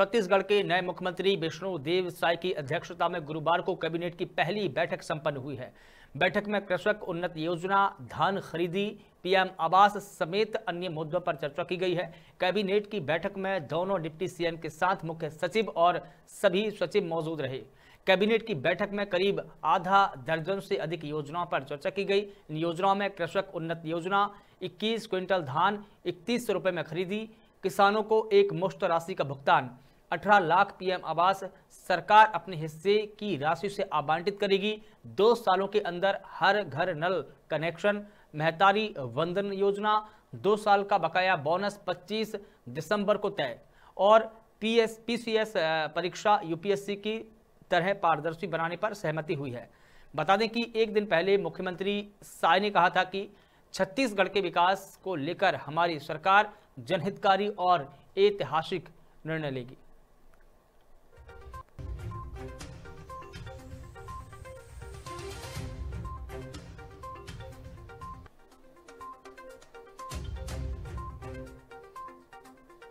छत्तीसगढ़ के नए मुख्यमंत्री विष्णु देव साय की अध्यक्षता में गुरुवार को कैबिनेट की पहली बैठक संपन्न हुई है बैठक में कृषक उन्नत योजना धान खरीदी पीएम आवास समेत अन्य मुद्दों पर चर्चा की गई है कैबिनेट की बैठक में दोनों डिप्टी सीएम के साथ मुख्य सचिव और सभी सचिव मौजूद रहे कैबिनेट की बैठक में करीब आधा दर्जन से अधिक योजनाओं पर चर्चा की गई इन योजनाओं में कृषक उन्नत योजना 21 क्विंटल धान इकतीस रुपये में खरीदी किसानों को एक मुश्त राशि का भुगतान 18 लाख पीएम आवास सरकार अपने हिस्से की राशि से आवंटित करेगी दो सालों के अंदर हर घर नल कनेक्शन महतारी वंदन योजना दो साल का बकाया बोनस 25 दिसंबर को तय और पीएस एस परीक्षा यूपीएससी की तरह पारदर्शी बनाने पर सहमति हुई है बता दें कि एक दिन पहले मुख्यमंत्री साय ने कहा था कि छत्तीसगढ़ के विकास को लेकर हमारी सरकार जनहितकारी और ऐतिहासिक निर्णय लेगी